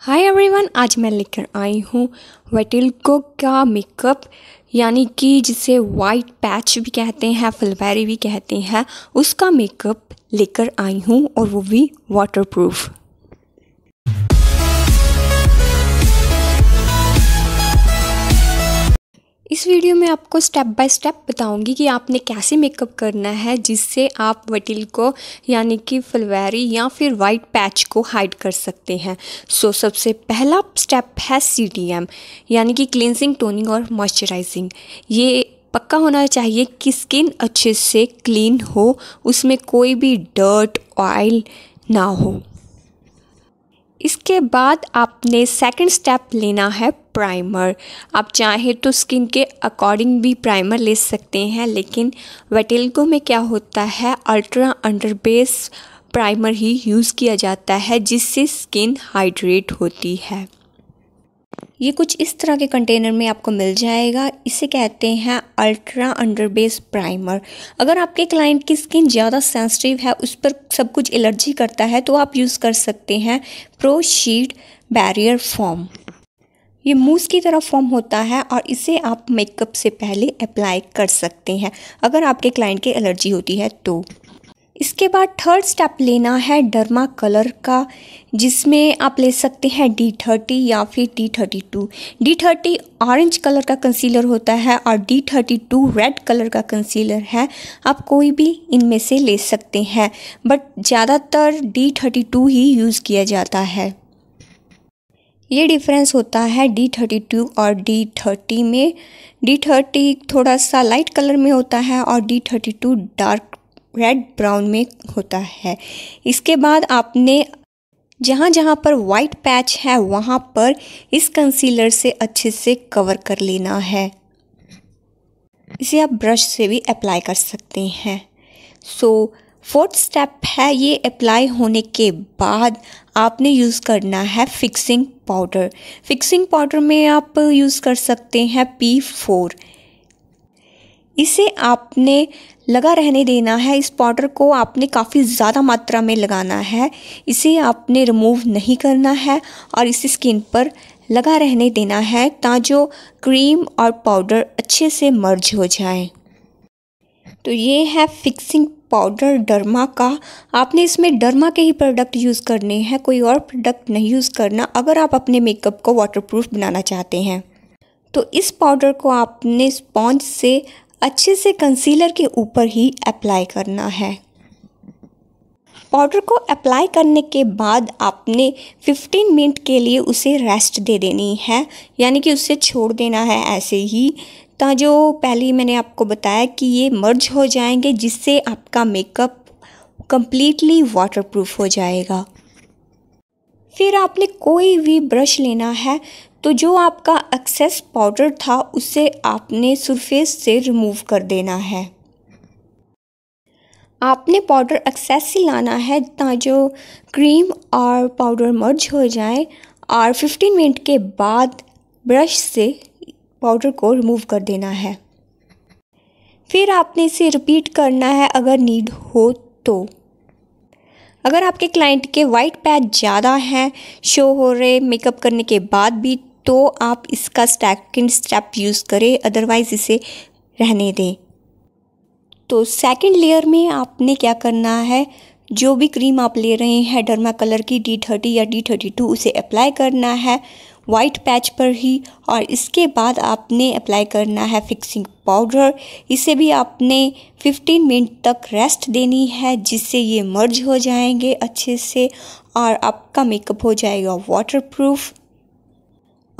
hi everyone आज मैं लेकर आई हूँ वेटिल्को का मेकअप यानी कि जिसे वाइट पैच भी कहते हैं फुलबेरी भी कहते हैं उसका मेकअप लेकर आई हूँ और वो भी वाटरप्रूफ इस वीडियो में आपको स्टेप बाय स्टेप बताऊंगी कि आपने कैसे मेकअप करना है जिससे आप वटिल को यानी कि फुलवेरी या फिर वाइट पैच को हाइड कर सकते हैं सो so, सबसे पहला स्टेप है सी यानी कि क्लिनजिंग टोनिंग और मॉइस्चराइजिंग ये पक्का होना चाहिए कि स्किन अच्छे से क्लीन हो उसमें कोई भी डर्ट ऑयल ना हो इसके बाद आपने सेकंड स्टेप लेना है प्राइमर आप चाहें तो स्किन के अकॉर्डिंग भी प्राइमर ले सकते हैं लेकिन वटेल्गो में क्या होता है अल्ट्रा अंडर बेस प्राइमर ही यूज़ किया जाता है जिससे स्किन हाइड्रेट होती है ये कुछ इस तरह के कंटेनर में आपको मिल जाएगा इसे कहते हैं अल्ट्रा अंडरबेस प्राइमर अगर आपके क्लाइंट की स्किन ज़्यादा सेंसिटिव है उस पर सब कुछ एलर्जी करता है तो आप यूज़ कर सकते हैं प्रो शीट बैरियर फॉर्म ये मूस की तरह फॉर्म होता है और इसे आप मेकअप से पहले अप्लाई कर सकते हैं अगर आपके क्लाइंट की एलर्जी होती है तो इसके बाद थर्ड स्टेप लेना है डरमा कलर का जिसमें आप ले सकते हैं डी थर्टी या फिर D thirty two D thirty orange colour का कंसीलर होता है और D thirty two red colour का कंसीलर है आप कोई भी इनमें से ले सकते हैं बट ज़्यादातर डी थर्टी टू ही यूज़ किया जाता है ये डिफरेंस होता है डी थर्टी टू और डी थर्टी में डी थर्टी थोड़ा सा लाइट कलर में होता है और D thirty two dark red brown में होता है इसके बाद आपने जहाँ जहाँ पर वाइट पैच है वहाँ पर इस कंसीलर से अच्छे से कवर कर लेना है इसे आप ब्रश से भी अप्लाई कर सकते हैं सो फोर्थ स्टेप है ये अप्लाई होने के बाद आपने यूज़ करना है फिक्सिंग पाउडर फिक्सिंग पाउडर में आप यूज़ कर सकते हैं पी फोर इसे आपने लगा रहने देना है इस पाउडर को आपने काफ़ी ज़्यादा मात्रा में लगाना है इसे आपने रिमूव नहीं करना है और इसे स्किन पर लगा रहने देना है ताजो क्रीम और पाउडर अच्छे से मर्ज हो जाए तो ये है फिक्सिंग पाउडर डर्मा का आपने इसमें डर्मा के ही प्रोडक्ट यूज़ करने हैं कोई और प्रोडक्ट नहीं यूज़ करना अगर आप अपने मेकअप को वाटरप्रूफ बनाना चाहते हैं तो इस पाउडर को आपने स्पॉन्ज से अच्छे से कंसीलर के ऊपर ही अप्लाई करना है पाउडर को अप्लाई करने के बाद आपने 15 मिनट के लिए उसे रेस्ट दे देनी है यानी कि उसे छोड़ देना है ऐसे ही ता जो पहले ही मैंने आपको बताया कि ये मर्ज हो जाएंगे जिससे आपका मेकअप कम्प्लीटली वाटरप्रूफ हो जाएगा फिर आपने कोई भी ब्रश लेना है तो जो आपका एक्सेस पाउडर था उसे आपने सरफेस से रिमूव कर देना है आपने पाउडर एक्सेस से लाना है ताकि जो क्रीम और पाउडर मर्ज हो जाए और 15 मिनट के बाद ब्रश से पाउडर को रिमूव कर देना है फिर आपने इसे रिपीट करना है अगर नीड हो तो अगर आपके क्लाइंट के वाइट पैच ज़्यादा हैं शो हो रहे मेकअप करने के बाद भी तो आप इसका सेकेंड स्टेप यूज़ करें अदरवाइज़ इसे रहने दें तो सेकेंड लेयर में आपने क्या करना है जो भी क्रीम आप ले रहे हैं डरमा कलर की डी थर्टी या डी थर्टी टू उसे अप्लाई करना है वाइट पैच पर ही और इसके बाद आपने अप्लाई करना है फिक्सिंग पाउडर इसे भी आपने 15 मिनट तक रेस्ट देनी है जिससे ये मर्ज हो जाएंगे अच्छे से और आपका मेकअप हो जाएगा वाटरप्रूफ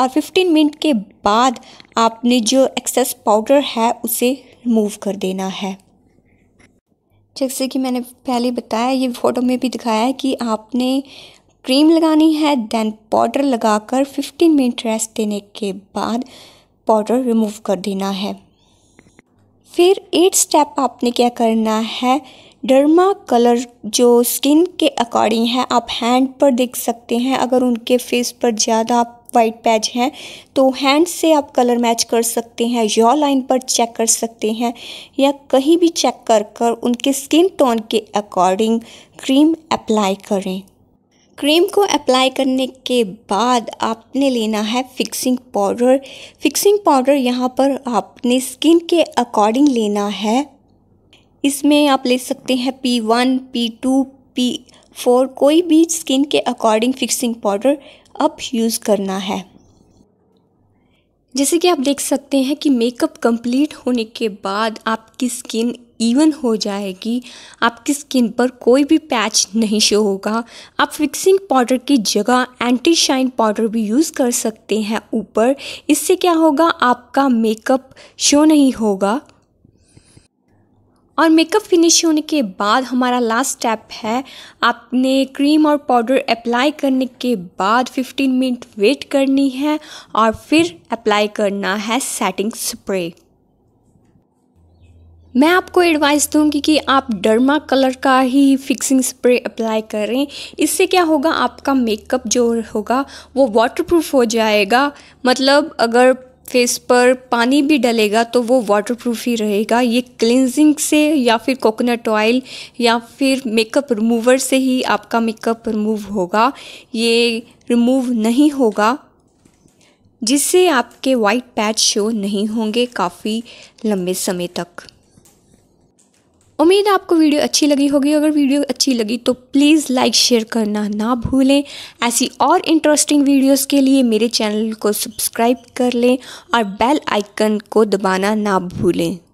और 15 मिनट के बाद आपने जो एक्सेस पाउडर है उसे रिमूव कर देना है जैसे कि मैंने पहले बताया ये फ़ोटो में भी दिखाया है कि आपने क्रीम लगानी है देन पाउडर लगाकर 15 मिनट रेस्ट देने के बाद पाउडर रिमूव कर देना है फिर एट स्टेप आपने क्या करना है डर्मा कलर जो स्किन के अकॉर्डिंग है आप हैंड पर देख सकते हैं अगर उनके फेस पर ज़्यादा वाइट पैच है तो हैंड से आप कलर मैच कर सकते हैं यॉ लाइन पर चेक कर सकते हैं या कहीं भी चेक कर कर उनके स्किन टोन के अकॉर्डिंग क्रीम अप्लाई करें क्रीम को अप्लाई करने के बाद आपने लेना है फिक्सिंग पाउडर फिक्सिंग पाउडर यहाँ पर आपने स्किन के अकॉर्डिंग लेना है इसमें आप ले सकते हैं P one P two P four कोई भी स्किन के अकॉर्डिंग फिक्सिंग पाउडर अब यूज़ करना है जैसे कि आप देख सकते हैं कि मेकअप कंप्लीट होने के बाद आपकी स्किन इवन हो जाएगी आपकी स्किन पर कोई भी पैच नहीं शो होगा आप फिक्सिंग पाउडर की जगह एंटी शाइन पाउडर भी यूज़ कर सकते हैं ऊपर इससे क्या होगा आपका मेकअप शो नहीं होगा और मेकअप फिनिश होने के बाद हमारा लास्ट स्टेप है आपने क्रीम और पाउडर अप्लाई करने के बाद 15 मिनट वेट करनी है और फिर अप्लाई करना है सेटिंग स्प्रे मैं आपको एडवाइस दूंगी कि आप डर्मा कलर का ही फिक्सिंग स्प्रे अप्लाई करें इससे क्या होगा आपका मेकअप जो होगा वो वाटरप्रूफ हो जाएगा मतलब अगर फेस पर पानी भी डलेगा तो वो वाटरप्रूफ ही रहेगा ये क्लिनजिंग से या फिर कोकोनट ऑयल या फिर मेकअप रिमूवर से ही आपका मेकअप रिमूव होगा ये रिमूव नहीं होगा जिससे आपके वाइट पैच शो नहीं होंगे काफ़ी लंबे समय तक उम्मीद है आपको वीडियो अच्छी लगी होगी अगर वीडियो अच्छी लगी तो प्लीज़ लाइक शेयर करना ना भूलें ऐसी और इंटरेस्टिंग वीडियोस के लिए मेरे चैनल को सब्सक्राइब कर लें और बेल आइकन को दबाना ना भूलें